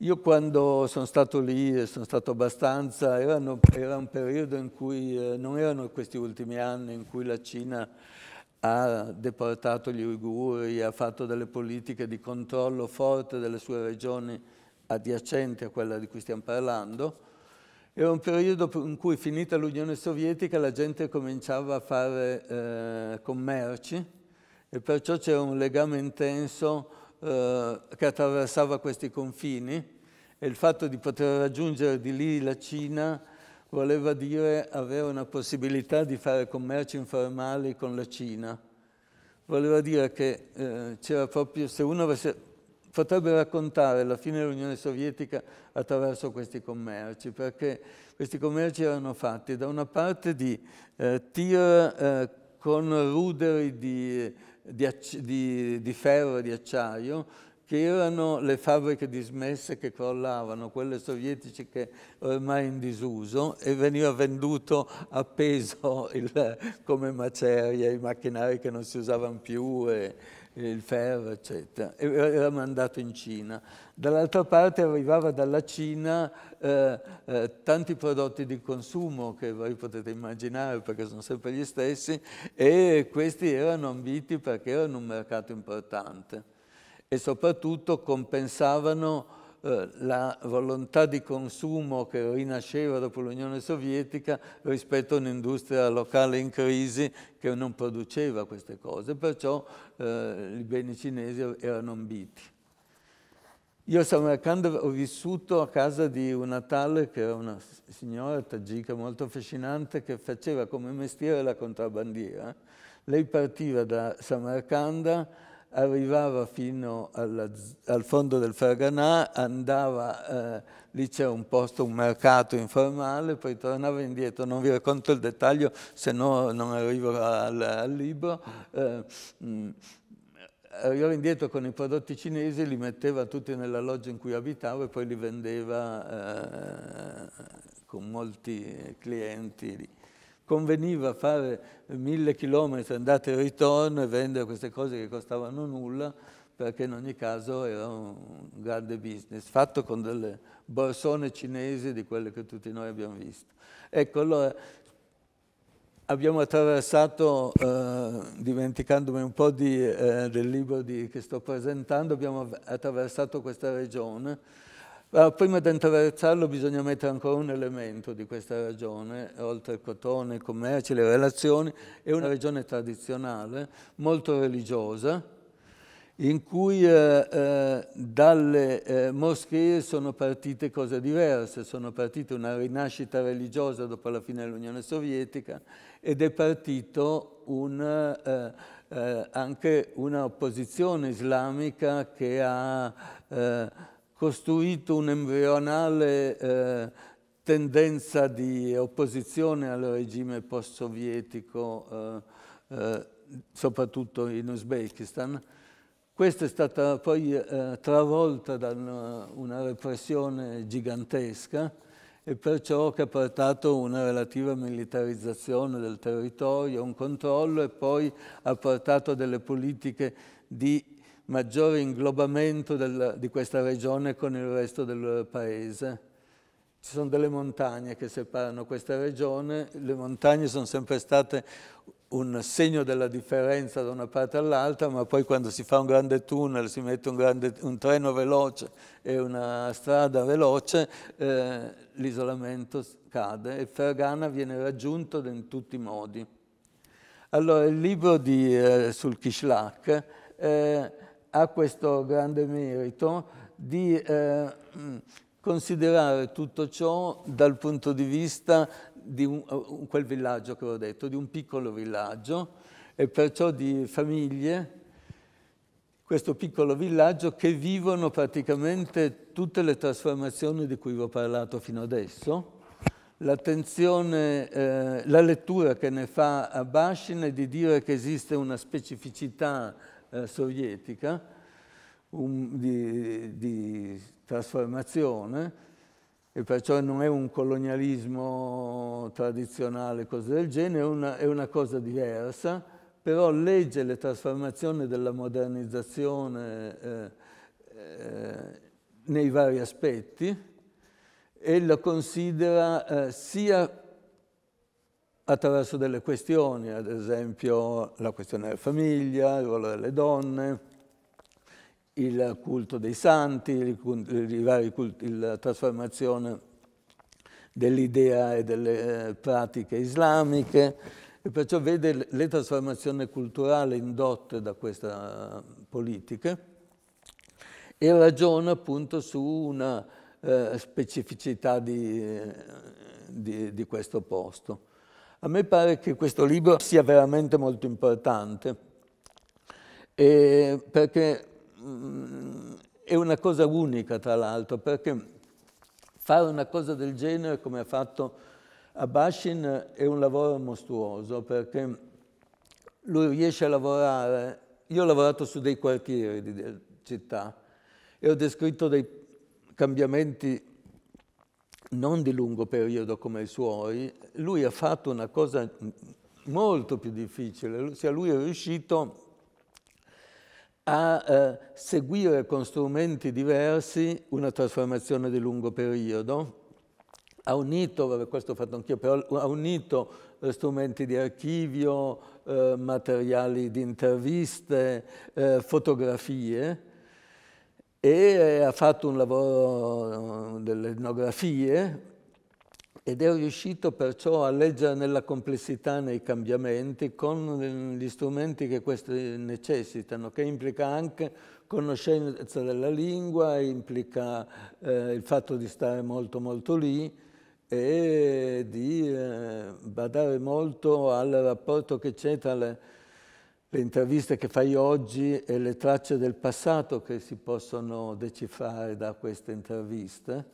Io quando sono stato lì, e sono stato abbastanza, erano, era un periodo in cui, eh, non erano questi ultimi anni in cui la Cina ha deportato gli uiguri, ha fatto delle politiche di controllo forte delle sue regioni adiacenti a quella di cui stiamo parlando, era un periodo in cui, finita l'Unione Sovietica, la gente cominciava a fare eh, commerci e perciò c'era un legame intenso eh, che attraversava questi confini e il fatto di poter raggiungere di lì la Cina voleva dire avere una possibilità di fare commerci informali con la Cina. Voleva dire che eh, c'era proprio, se uno avesse, potrebbe raccontare la fine dell'Unione Sovietica attraverso questi commerci, perché questi commerci erano fatti da una parte di eh, tir eh, con ruderi di, di, di, di ferro e di acciaio, che erano le fabbriche dismesse che crollavano, quelle sovietiche che ormai in disuso, e veniva venduto appeso il, come macerie, i macchinari che non si usavano più. E, il ferro, eccetera, era mandato in Cina. Dall'altra parte arrivava dalla Cina eh, eh, tanti prodotti di consumo che voi potete immaginare perché sono sempre gli stessi e questi erano ambiti perché erano un mercato importante e soprattutto compensavano eh, la volontà di consumo che rinasceva dopo l'Unione Sovietica rispetto a un'industria locale in crisi che non produceva queste cose, perciò eh, i beni cinesi erano ambiti. Io a Samarkand ho vissuto a casa di una tale che era una signora tagica molto affascinante che faceva come mestiere la contrabbandiera. Lei partiva da Samarkand arrivava fino alla, al fondo del Ferganà, andava, eh, lì c'è un posto, un mercato informale, poi tornava indietro, non vi racconto il dettaglio, se no non arrivo al, al libro. Eh, mh, mm, arrivava indietro con i prodotti cinesi, li metteva tutti nella loggia in cui abitava e poi li vendeva eh, con molti clienti lì conveniva fare mille chilometri andate e ritorno e vendere queste cose che costavano nulla, perché in ogni caso era un grande business, fatto con delle borsone cinesi di quelle che tutti noi abbiamo visto. Ecco, allora abbiamo attraversato, eh, dimenticandomi un po' di, eh, del libro di, che sto presentando, abbiamo attraversato questa regione ma prima di attraversarlo bisogna mettere ancora un elemento di questa regione, oltre al cotone, i commerci, le relazioni, è una regione tradizionale, molto religiosa, in cui eh, eh, dalle eh, moschee sono partite cose diverse, sono partite una rinascita religiosa dopo la fine dell'Unione Sovietica ed è partito un... Eh, eh anche una opposizione islamica che ha eh, costruito un'embrionale eh, tendenza di opposizione al regime post-sovietico, eh, eh, soprattutto in Uzbekistan. Questa è stata poi eh, travolta da una, una repressione gigantesca e perciò che ha portato una relativa militarizzazione del territorio, un controllo e poi ha portato delle politiche di maggiore inglobamento del, di questa regione con il resto del paese. Ci sono delle montagne che separano questa regione, le montagne sono sempre state un segno della differenza da una parte all'altra, ma poi quando si fa un grande tunnel, si mette un, grande, un treno veloce e una strada veloce, eh, l'isolamento cade e Fergana viene raggiunto in tutti i modi. Allora, il libro di, eh, sul Kishlak eh, ha questo grande merito di eh, mm, considerare tutto ciò dal punto di vista di un, quel villaggio che ho detto, di un piccolo villaggio e perciò di famiglie, questo piccolo villaggio che vivono praticamente tutte le trasformazioni di cui vi ho parlato fino adesso. L'attenzione, eh, la lettura che ne fa a Bashin è di dire che esiste una specificità eh, sovietica un, di, di trasformazione e perciò non è un colonialismo tradizionale, cose del genere, è una, è una cosa diversa, però legge le trasformazioni della modernizzazione eh, eh, nei vari aspetti e lo considera eh, sia attraverso delle questioni, ad esempio la questione della famiglia, il ruolo delle donne, il culto dei santi, la trasformazione dell'idea e delle eh, pratiche islamiche, e perciò vede le trasformazioni culturali indotte da questa politica e ragiona appunto su una eh, specificità di, di, di questo posto. A me pare che questo libro sia veramente molto importante, eh, perché mh, mm, è una cosa unica, tra l'altro, perché fare una cosa del genere, come ha fatto Abashin, è un lavoro mostruoso, perché lui riesce a lavorare... Io ho lavorato su dei quartieri di città e ho descritto dei cambiamenti non di lungo periodo come i suoi, lui ha fatto una cosa molto più difficile, cioè lui è riuscito a eh, seguire con strumenti diversi una trasformazione di lungo periodo, ha unito, vabbè, questo ho fatto anch'io, però ha unito eh, strumenti di archivio, eh, materiali di interviste, eh, fotografie, e eh, ha fatto un lavoro eh, delle etnografie ed è riuscito perciò a leggere nella complessità nei cambiamenti con mm, gli strumenti che questi necessitano, che implica anche conoscenza della lingua, implica eh, il fatto di stare molto molto lì e di eh, badare molto al rapporto che c'è tra le le interviste che fai oggi e le tracce del passato che si possono decifrare da queste interviste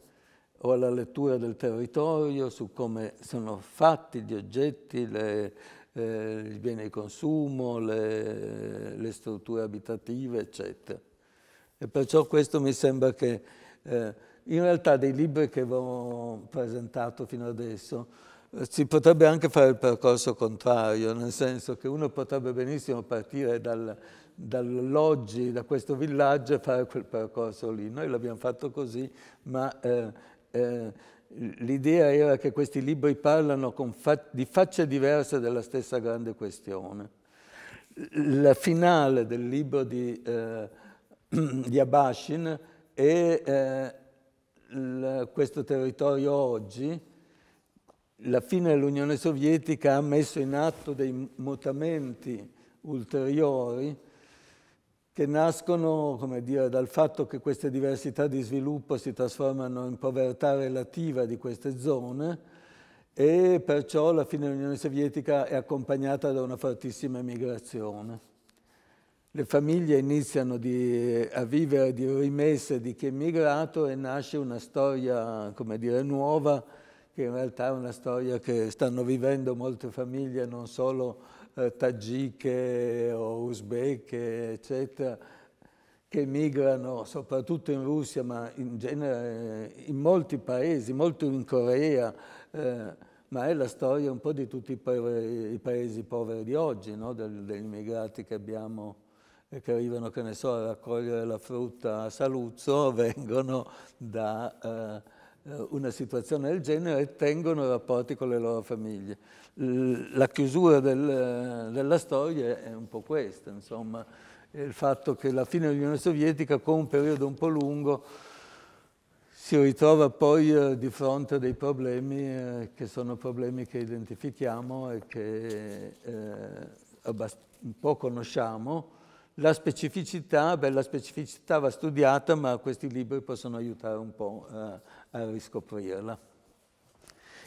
o alla lettura del territorio su come sono fatti gli oggetti, le, eh, i beni di consumo, le, le, strutture abitative, eccetera. E perciò questo mi sembra che eh, in realtà dei libri che avevo presentato fino adesso si potrebbe anche fare il percorso contrario, nel senso che uno potrebbe benissimo partire dal, dall'oggi, da questo villaggio e fare quel percorso lì. Noi l'abbiamo fatto così, ma eh, eh, l'idea era che questi libri parlano fa di facce diverse della stessa grande questione. La finale del libro di, eh, [CLEARS THROAT] di Abashin è eh, questo territorio oggi, la fine dell'Unione Sovietica ha messo in atto dei mutamenti ulteriori che nascono come dire, dal fatto che queste diversità di sviluppo si trasformano in povertà relativa di queste zone e perciò la fine dell'Unione Sovietica è accompagnata da una fortissima emigrazione. Le famiglie iniziano di, a vivere di rimesse di chi è emigrato e nasce una storia, come dire, nuova, che in realtà è una storia che stanno vivendo molte famiglie, non solo eh, tagiche o usbeche, eccetera, che migrano soprattutto in Russia, ma in genere eh, in molti paesi, molto in Corea, eh, ma è la storia un po' di tutti i, pa i paesi poveri di oggi, no? Del, degli immigrati che abbiamo eh, che arrivano, che ne so, a raccogliere la frutta a Saluzzo, [LAUGHS] vengono da eh, eh, una situazione del genere e tengono rapporti con le loro famiglie. La chiusura del, della storia è un po' questa, insomma, il fatto che la fine dell'Unione Sovietica con un periodo un po' lungo si ritrova poi eh, di fronte a dei problemi eh, che sono problemi che identifichiamo e che un po' conosciamo, la specificità, beh, la specificità va studiata, ma questi libri possono aiutare un po' eh, a riscoprirla.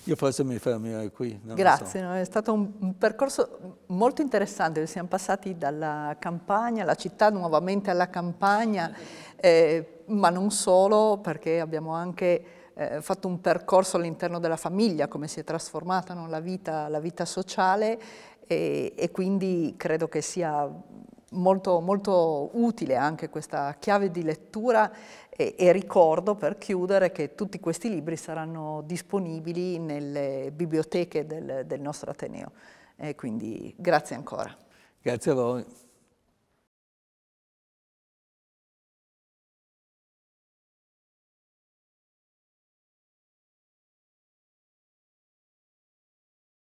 Io forse mi fermerei qui. Grazie, so. no? è stato un, un, percorso molto interessante, siamo passati dalla campagna, alla città, nuovamente alla campagna, eh, ma non solo, perché abbiamo anche eh, fatto un percorso all'interno della famiglia, come si è trasformata no? la, vita, la vita sociale e, e quindi credo che sia Molto, molto, utile anche questa chiave di lettura e, e, ricordo per chiudere che tutti questi libri saranno disponibili nelle biblioteche del, del nostro Ateneo. E quindi grazie ancora. Grazie a voi.